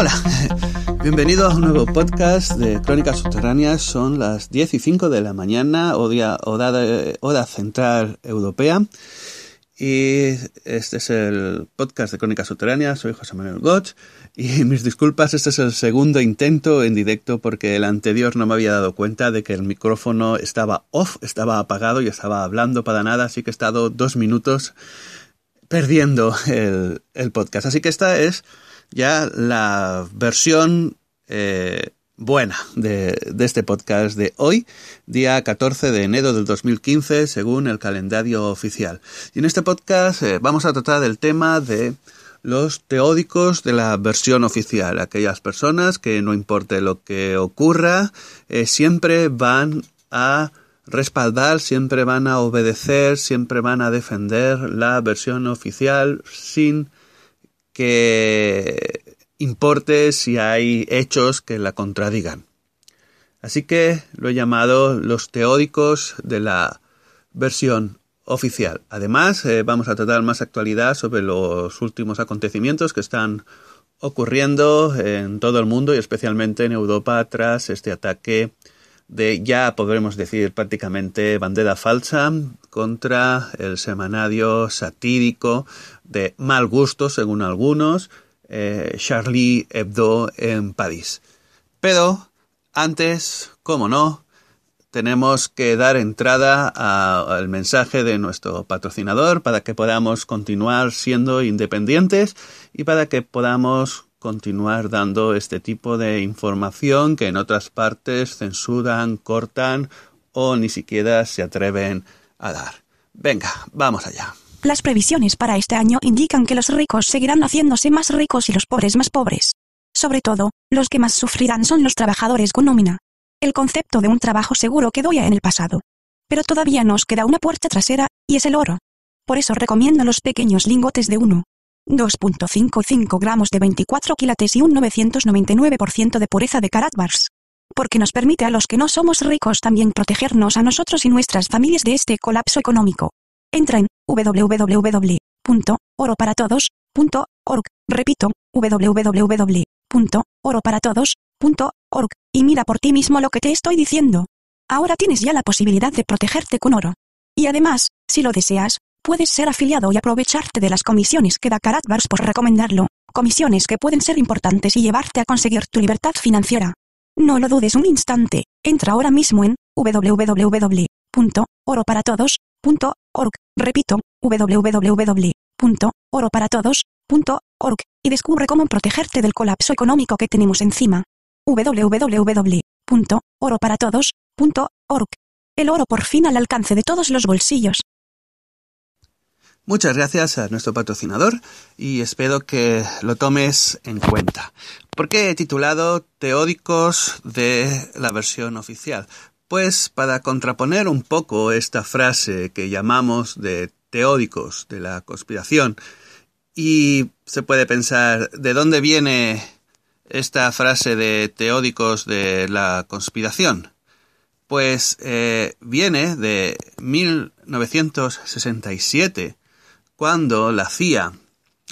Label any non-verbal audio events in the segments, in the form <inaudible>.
Hola, Bienvenido a un nuevo podcast de Crónicas Subterráneas. Son las 10 y 5 de la mañana, hora, hora central europea. Y este es el podcast de Crónicas Subterráneas. Soy José Manuel Gotch. Y <laughs> mis disculpas, este es el segundo intento en directo porque el anterior no me había dado cuenta de que el micrófono estaba off, estaba apagado y estaba hablando para nada. Así que he estado dos minutos perdiendo el, el podcast. Así que esta es ya la versión eh, buena de, este podcast de hoy, día 14 de enero del 2015, según el calendario oficial. Y en este podcast eh, vamos a tratar del tema de los teóricos de la versión oficial, aquellas personas que no importe lo que ocurra, eh, siempre van a respaldar, siempre van a obedecer, siempre van a defender la versión oficial sin que importe si hay hechos que la contradigan. Así que lo he llamado los teóricos de la versión oficial. Además, eh, vamos a tratar más actualidad sobre los últimos acontecimientos que están ocurriendo en todo el mundo y especialmente en Europa tras este ataque de ya podremos decir prácticamente bandera falsa contra el semanario satírico de mal gusto, según algunos, eh, Charlie Hebdo en París. Pero antes, como no, tenemos que dar entrada al mensaje de nuestro patrocinador para que podamos continuar siendo independientes y para que podamos continuar dando este tipo de información que en otras partes censuran, cortan o ni siquiera se atreven a dar. Venga, vamos allá. Las previsiones para este año indican que los ricos seguirán haciéndose más ricos y los pobres más pobres. Sobre todo, los que más sufrirán son los trabajadores con nómina. El concepto de un trabajo seguro quedó ya en el pasado. Pero todavía nos queda una puerta trasera, y es el oro. Por eso recomiendo los pequeños lingotes de 1.2.55 gramos de 24 quilates y un 999% de pureza de Karatbars. Porque nos permite a los que no somos ricos también protegernos a nosotros y nuestras familias de este colapso económico. Entra en www.oroparatodos.org, repito, www.oroparatodos.org, y mira por ti mismo lo que te estoy diciendo. Ahora tienes ya la posibilidad de protegerte con oro. Y además, si lo deseas, puedes ser afiliado y aprovecharte de las comisiones que da Caratbars por recomendarlo, comisiones que pueden ser importantes y llevarte a conseguir tu libertad financiera. No lo dudes un instante, entra ahora mismo en www.oroparatodos.org org. Repito, www.oroparatodos.org y descubre cómo protegerte del colapso económico que tenemos encima. www.oroparatodos.org. El oro por fin al alcance de todos los bolsillos. Muchas gracias a nuestro patrocinador y espero que lo tomes en cuenta. Porque he titulado Teóricos de la versión oficial? Pues para contraponer un poco esta frase que llamamos de teóricos de la conspiración, y se puede pensar, ¿de dónde viene esta frase de teóricos de la conspiración? Pues eh, viene de 1967, cuando la CIA, un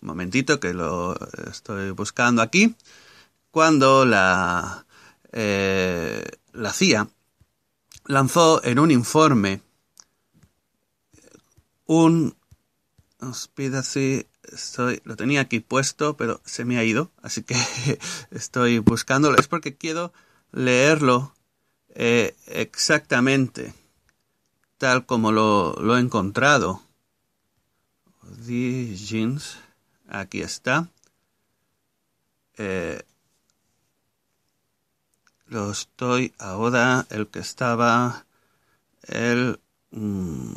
momentito que lo estoy buscando aquí, cuando la, eh, la CIA lanzó en un informe un si estoy, lo tenía aquí puesto, pero se me ha ido, así que <laughs> estoy buscándolo. Es porque quiero leerlo eh, exactamente tal como lo, lo he encontrado. jeans, aquí está. Eh, lo estoy ahora, el que estaba, el... Mm,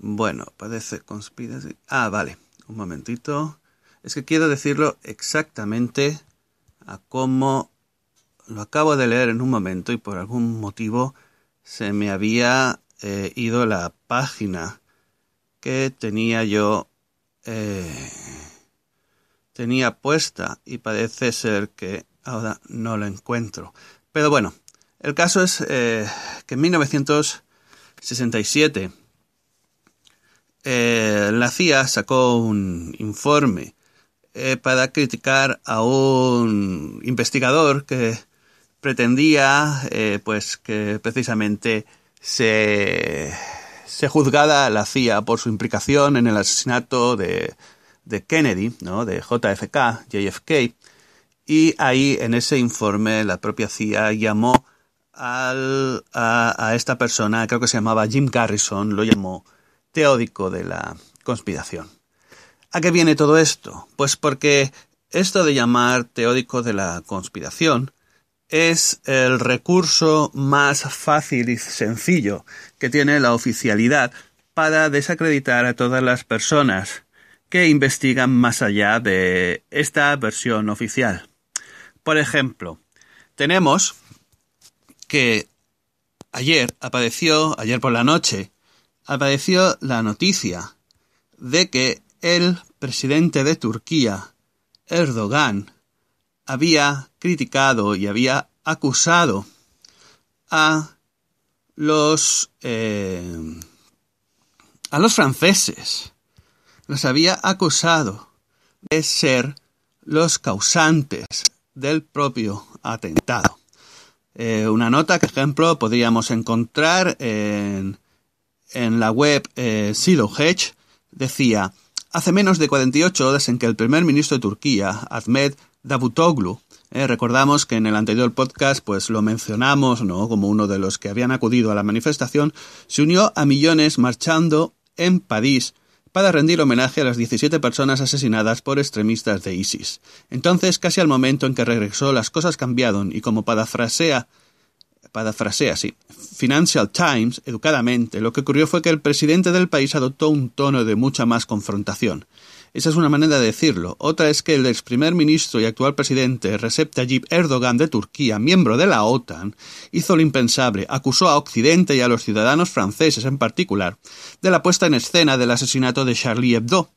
bueno, parece conspiración. Ah, vale, un momentito. Es que quiero decirlo exactamente a cómo lo acabo de leer en un momento y por algún motivo se me había eh, ido la página que tenía yo. Eh, tenía puesta y parece ser que ahora no la encuentro. Pero bueno, el caso es eh, que en 1967 eh, la CIA sacó un informe eh, para criticar a un investigador que pretendía pues que precisamente se, se juzgara a la CIA por su implicación en el asesinato de de Kennedy, ¿no? de JFK, JFK, y ahí en ese informe la propia CIA llamó a, esta persona, creo que se llamaba Jim Garrison, lo llamó teódico de la conspiración. ¿A qué viene todo esto? Pues porque esto de llamar teódico de la conspiración es el recurso más fácil y sencillo que tiene la oficialidad para desacreditar a todas las personas que investigan más allá de esta versión oficial. Por ejemplo, tenemos que ayer apareció, ayer por la noche, apareció la noticia de que el presidente de Turquía, Erdogan, había criticado y había acusado a los eh, a los franceses los había acusado de ser los causantes del propio atentado. Eh, una nota que, ejemplo, podríamos encontrar en, en la web eh, Silo Hedge decía, hace menos de 48 horas en que el primer ministro de Turquía, Ahmed Davutoglu, eh, recordamos que en el anterior podcast pues lo mencionamos ¿no? como uno de los que habían acudido a la manifestación, se unió a millones marchando en París para rendir homenaje a las 17 personas asesinadas por extremistas de ISIS. Entonces, casi al momento en que regresó, las cosas cambiaron y como parafrasea parafrasea así, Financial Times, educadamente, lo que ocurrió fue que el presidente del país adoptó un tono de mucha más confrontación. Esa es una manera de decirlo. Otra es que el ex primer ministro y actual presidente Recep Tayyip Erdogan de Turquía, miembro de la OTAN, hizo lo impensable, acusó a Occidente y a los ciudadanos franceses en particular de la puesta en escena del asesinato de Charlie Hebdo,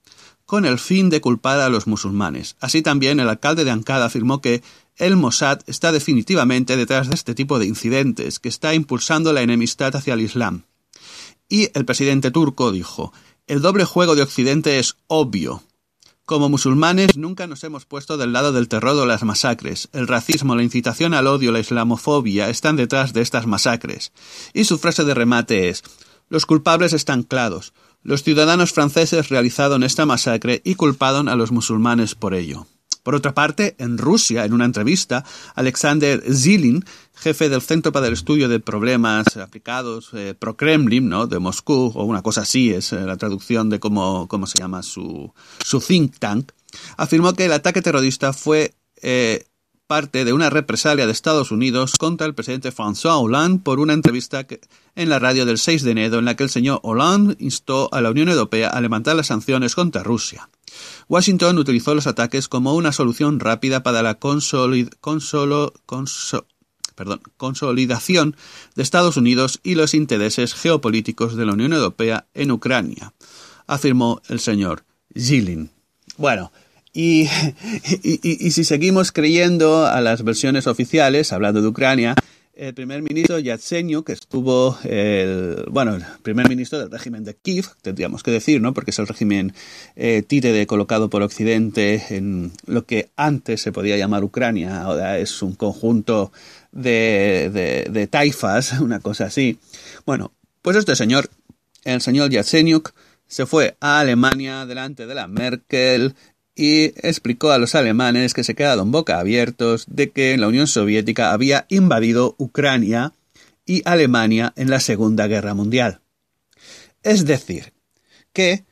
con el fin de culpar a los musulmanes. Así también el alcalde de Ankara afirmó que el Mossad está definitivamente detrás de este tipo de incidentes, que está impulsando la enemistad hacia el Islam. Y el presidente turco dijo, el doble juego de Occidente es obvio. Como musulmanes nunca nos hemos puesto del lado del terror o las masacres. El racismo, la incitación al odio, la islamofobia están detrás de estas masacres. Y su frase de remate es Los culpables están clados. Los ciudadanos franceses realizaron esta masacre y culparon a los musulmanes por ello. Por otra parte, en Rusia, en una entrevista, Alexander Zilin, jefe del Centro para el Estudio de Problemas Aplicados eh, pro-Kremlin, ¿no? de Moscú, o una cosa así, es eh, la traducción de cómo, se llama su, su think tank, afirmó que el ataque terrorista fue eh, parte de una represalia de Estados Unidos contra el presidente François Hollande por una entrevista en la radio del 6 de enero en la que el señor Hollande instó a la Unión Europea a levantar las sanciones contra Rusia. Washington utilizó los ataques como una solución rápida para la consolidación de Estados Unidos y los intereses geopolíticos de la Unión Europea en Ucrania, afirmó el señor Zilin. Bueno, y <laughs> si seguimos creyendo a las versiones oficiales, hablando de Ucrania, el primer ministro Yatsenyuk que estuvo el, bueno, el primer ministro del régimen de Kiev, tendríamos que decir, ¿no? Porque es el régimen eh, colocado por Occidente en lo que antes se podía llamar Ucrania, ahora es un conjunto de, de, de taifas, <laughs> una cosa así. Bueno, pues este señor, el señor Yatsenyuk, se fue a Alemania delante de la Merkel y explicó a los alemanes que se quedaron boca abiertos de que la Unión Soviética había invadido Ucrania y Alemania en la Segunda Guerra Mundial. Es decir, que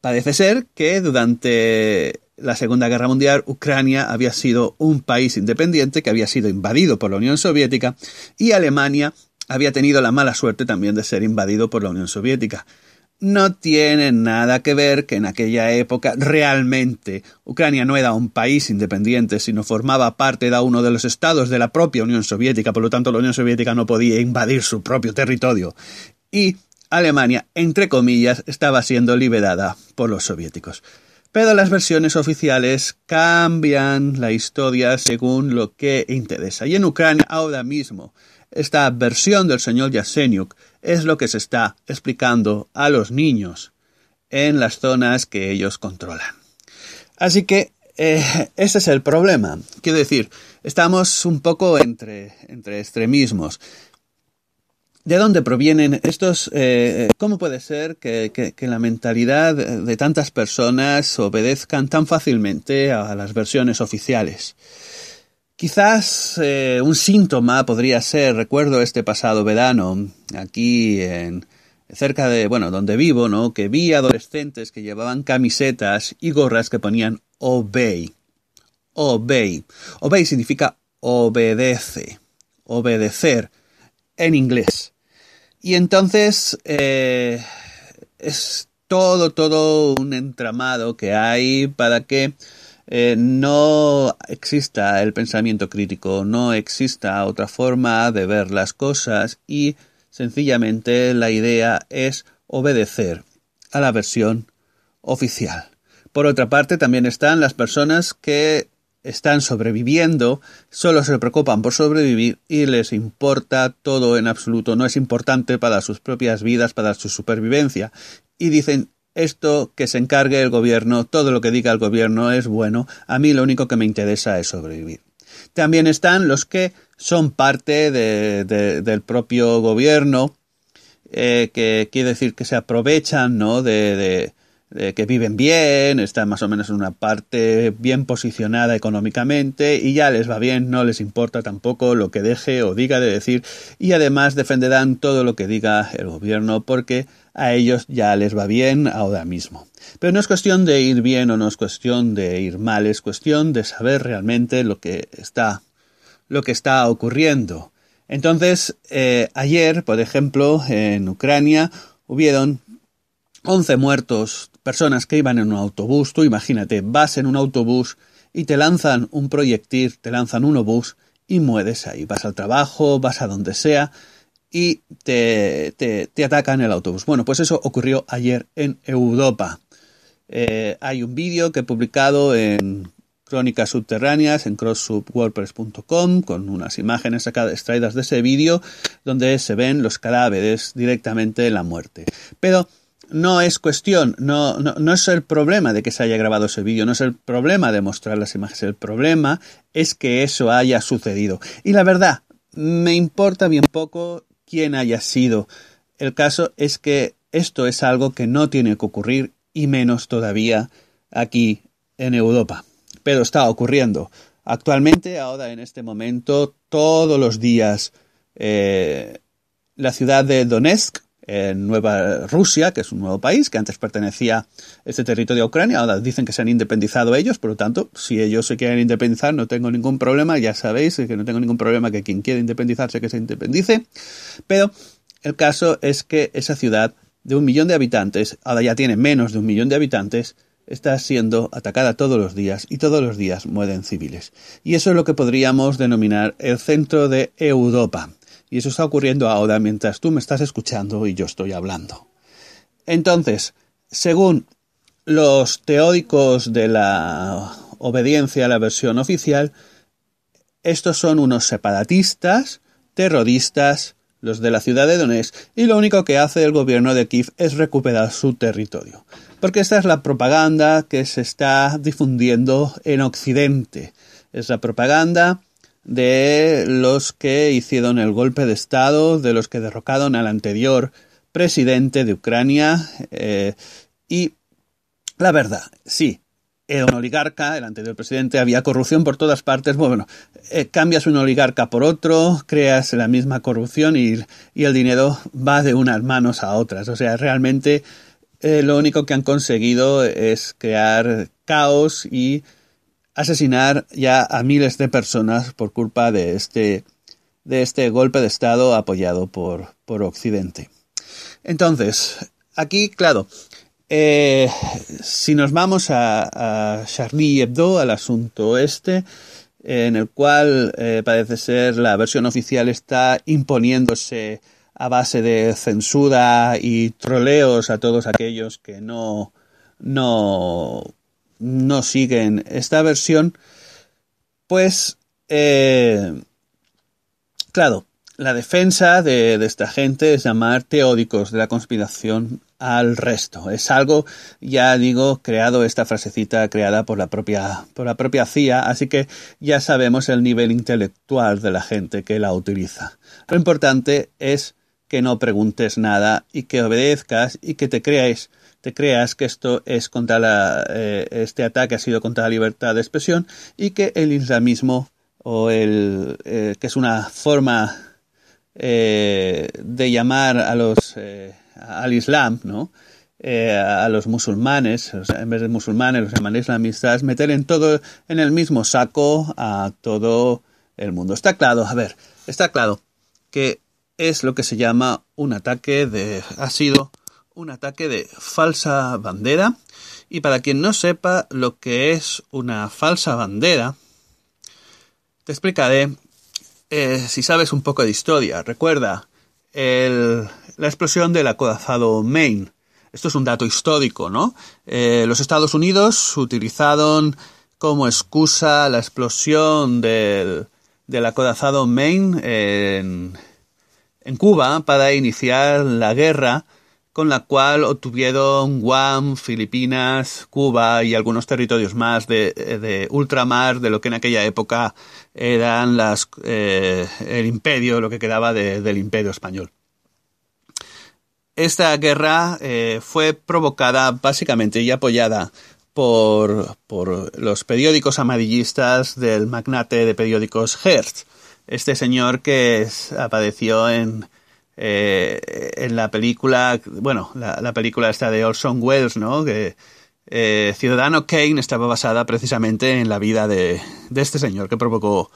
parece ser que durante la Segunda Guerra Mundial Ucrania había sido un país independiente que había sido invadido por la Unión Soviética y Alemania había tenido la mala suerte también de ser invadido por la Unión Soviética no tiene nada que ver que en aquella época realmente Ucrania no era un país independiente, sino formaba parte de uno de los estados de la propia Unión Soviética, por lo tanto la Unión Soviética no podía invadir su propio territorio. Y Alemania, entre comillas, estaba siendo liberada por los soviéticos. Pero las versiones oficiales cambian la historia según lo que interesa. Y en Ucrania ahora mismo esta versión del señor Yaseniuk es lo que se está explicando a los niños en las zonas que ellos controlan. Así que eh, ese es el problema. Quiero decir, estamos un poco entre, entre extremismos. ¿De dónde provienen estos? Eh, ¿Cómo puede ser que, la mentalidad de tantas personas obedezcan tan fácilmente a las versiones oficiales? Quizás eh, un síntoma podría ser, recuerdo este pasado verano, aquí en cerca de, bueno, donde vivo, ¿no? Que vi adolescentes que llevaban camisetas y gorras que ponían obey. Obey. Obey significa obedece, obedecer en inglés. Y entonces eh, es todo, todo un entramado que hay para que eh, no exista el pensamiento crítico, no exista otra forma de ver las cosas y sencillamente la idea es obedecer a la versión oficial. Por otra parte, también están las personas que están sobreviviendo, solo se preocupan por sobrevivir y les importa todo en absoluto, no es importante para sus propias vidas, para su supervivencia. Y dicen, esto que se encargue el gobierno, todo lo que diga el gobierno es bueno, a mí lo único que me interesa es sobrevivir. También están los que son parte del propio gobierno, eh, que quiere decir que se aprovechan ¿no? de, eh, que viven bien, están más o menos en una parte bien posicionada económicamente y ya les va bien, no les importa tampoco lo que deje o diga de decir y además defenderán todo lo que diga el gobierno porque a ellos ya les va bien ahora mismo. Pero no es cuestión de ir bien o no es cuestión de ir mal, es cuestión de saber realmente lo que está lo que está ocurriendo. Entonces, eh, ayer, por ejemplo, en Ucrania hubieron 11 muertos, personas que iban en un autobús, tú imagínate, vas en un autobús y te lanzan un proyectil, te lanzan un obús y mueres ahí, vas al trabajo, vas a donde sea y te, te, te atacan el autobús. Bueno, pues eso ocurrió ayer en Europa. Eh, hay un vídeo que he publicado en Crónicas Subterráneas en crosssubwordpress.com con unas imágenes sacadas, extraídas de ese vídeo donde se ven los cadáveres directamente en la muerte. Pero no es cuestión, no, no, es el problema de que se haya grabado ese vídeo, no es el problema de mostrar las imágenes, el problema es que eso haya sucedido. Y la verdad, me importa bien poco quién haya sido. El caso es que esto es algo que no tiene que ocurrir y menos todavía aquí en Europa. Pero está ocurriendo. Actualmente, ahora en este momento, todos los días, eh, la ciudad de Donetsk, en Nueva Rusia, que es un nuevo país, que antes pertenecía a este territorio de Ucrania, ahora dicen que se han independizado ellos, por lo tanto, si ellos se quieren independizar, no tengo ningún problema, ya sabéis que no tengo ningún problema que quien quiera independizarse que se independice, pero el caso es que esa ciudad de un millón de habitantes, ahora ya tiene menos de un millón de habitantes, está siendo atacada todos los días y todos los días mueren civiles. Y eso es lo que podríamos denominar el centro de Europa. Y eso está ocurriendo ahora mientras tú me estás escuchando y yo estoy hablando. Entonces, según los teóricos de la obediencia a la versión oficial, estos son unos separatistas, terroristas, los de la ciudad de Donetsk, y lo único que hace el gobierno de Kiev es recuperar su territorio. Porque esta es la propaganda que se está difundiendo en Occidente. Es la propaganda de los que hicieron el golpe de Estado, de los que derrocaron al anterior presidente de Ucrania. Eh, y la verdad, sí, era un oligarca, el anterior presidente, había corrupción por todas partes. Bueno, eh, cambias un oligarca por otro, creas la misma corrupción y, el dinero va de unas manos a otras. O sea, realmente eh, lo único que han conseguido es crear caos y asesinar ya a miles de personas por culpa de este, de este golpe de Estado apoyado por, por Occidente. Entonces, aquí, claro, eh, si nos vamos a, Charny Charlie Hebdo, al asunto este, en el cual eh, parece ser la versión oficial está imponiéndose a base de censura y troleos a todos aquellos que no, no no siguen esta versión, pues, eh, claro, la defensa de, esta gente es llamar teóricos de la conspiración al resto. Es algo, ya digo, creado esta frasecita creada por la propia, por la propia CIA, así que ya sabemos el nivel intelectual de la gente que la utiliza. Lo importante es que no preguntes nada y que obedezcas y que te creáis te creas que esto es contra la, eh, este ataque ha sido contra la libertad de expresión y que el islamismo o el eh, que es una forma eh, de llamar a los al Islam, ¿no? a los musulmanes, en vez de musulmanes los llaman islamistas, meter en todo en el mismo saco a todo el mundo. Está claro, a ver, está claro que es lo que se llama un ataque de ha sido un ataque de falsa bandera. Y para quien no sepa lo que es una falsa bandera, te explicaré eh, si sabes un poco de historia. Recuerda la explosión del acorazado Maine. Esto es un dato histórico, ¿no? Eh, los Estados Unidos utilizaron como excusa la explosión del, del acorazado Maine en, en Cuba para iniciar la guerra con la cual obtuvieron Guam, Filipinas, Cuba y algunos territorios más de, de ultramar de lo que en aquella época eran las, eh, el imperio, lo que quedaba del imperio español. Esta guerra eh, fue provocada básicamente y apoyada por, los periódicos amarillistas del magnate de periódicos Hertz, este señor que apareció en, eh, en la película, bueno, la, película está de Orson Welles, ¿no? Que eh, Ciudadano Kane estaba basada precisamente en la vida de, de, este señor que provocó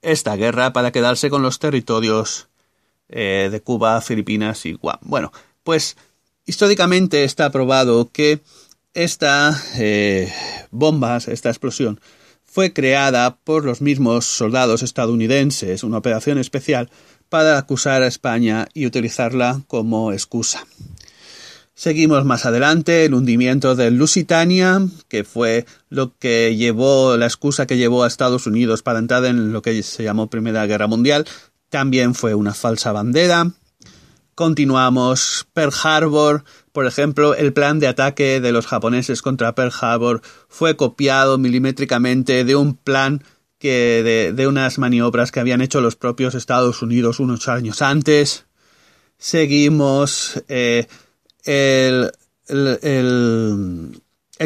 esta guerra para quedarse con los territorios eh, de Cuba, Filipinas y Guam. Bueno, pues históricamente está probado que esta bomba, esta explosión, fue creada por los mismos soldados estadounidenses, una operación especial para acusar a España y utilizarla como excusa. Seguimos más adelante, el hundimiento del Lusitania, que fue lo que llevó, la excusa que llevó a Estados Unidos para entrar en lo que se llamó Primera Guerra Mundial, también fue una falsa bandera. Continuamos, Pearl Harbor, por ejemplo, el plan de ataque de los japoneses contra Pearl Harbor fue copiado milimétricamente de un plan que de, unas maniobras que habían hecho los propios Estados Unidos unos años antes. Seguimos eh, el,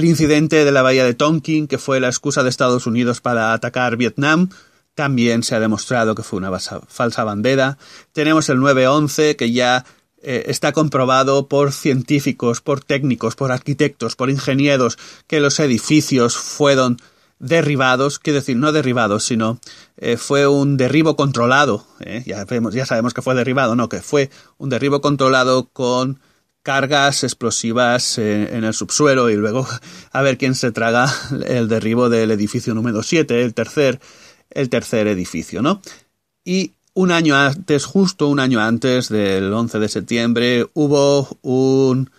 incidente de la bahía de Tonkin, que fue la excusa de Estados Unidos para atacar Vietnam. También se ha demostrado que fue una falsa bandera. Tenemos el 9-11, que ya eh, está comprobado por científicos, por técnicos, por arquitectos, por ingenieros, que los edificios fueron derribados, quiero decir, no derribados, sino eh, fue un derribo controlado, eh, ya, sabemos que fue derribado, no, que fue un derribo controlado con cargas explosivas eh, en el subsuelo y luego a ver quién se traga el derribo del edificio número 7, el tercer, el tercer edificio, ¿no? Y un año antes, justo un año antes del 11 de septiembre, hubo un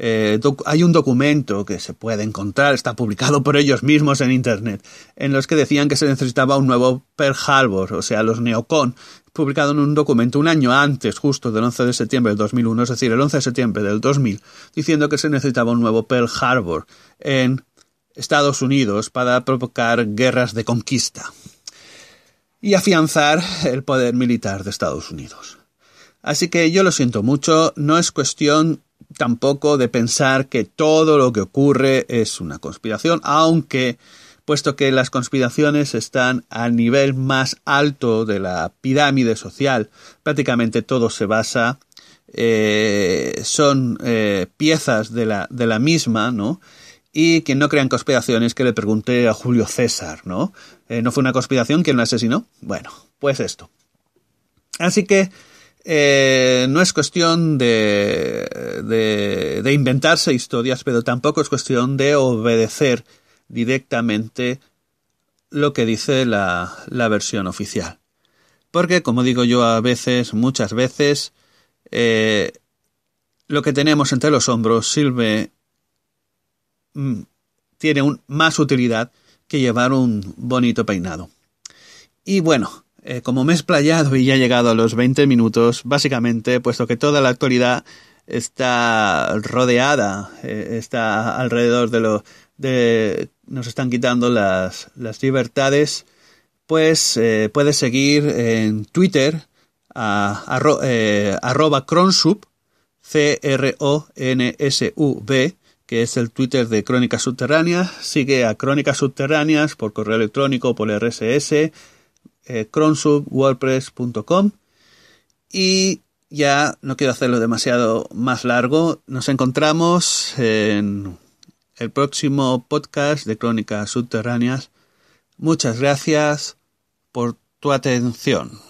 eh, hay un documento que se puede encontrar, está publicado por ellos mismos en Internet, en los que decían que se necesitaba un nuevo Pearl Harbor, o sea, los neocon, publicado en un documento un año antes, justo del 11 de septiembre del 2001, es decir, el 11 de septiembre del 2000, diciendo que se necesitaba un nuevo Pearl Harbor en Estados Unidos para provocar guerras de conquista y afianzar el poder militar de Estados Unidos. Así que yo lo siento mucho, no es cuestión tampoco de pensar que todo lo que ocurre es una conspiración, aunque puesto que las conspiraciones están al nivel más alto de la pirámide social, prácticamente todo se basa, eh, son eh, piezas de la, de la misma, ¿no? Y quien no crean conspiraciones que le pregunte a Julio César, ¿no? Eh, ¿No fue una conspiración quien lo asesinó? Bueno, pues esto. Así que eh, no es cuestión de, de, inventarse historias, pero tampoco es cuestión de obedecer directamente lo que dice la, la versión oficial. Porque, como digo yo a veces, muchas veces, eh, lo que tenemos entre los hombros sirve, mm, tiene más utilidad que llevar un bonito peinado. Y bueno, eh, como me he explayado y ya he llegado a los 20 minutos, básicamente, puesto que toda la actualidad está rodeada, eh, está alrededor de lo de nos están quitando las, libertades, pues eh, puedes seguir en Twitter a, arroba cronsub, C-R-O-N-S-U-B, que es el Twitter de Crónicas Subterráneas. Sigue a Crónicas Subterráneas por correo electrónico, por RSS, eh, cronsubwordpress.com y ya no quiero hacerlo demasiado más largo. Nos encontramos en el próximo podcast de Crónicas Subterráneas. Muchas gracias por tu atención.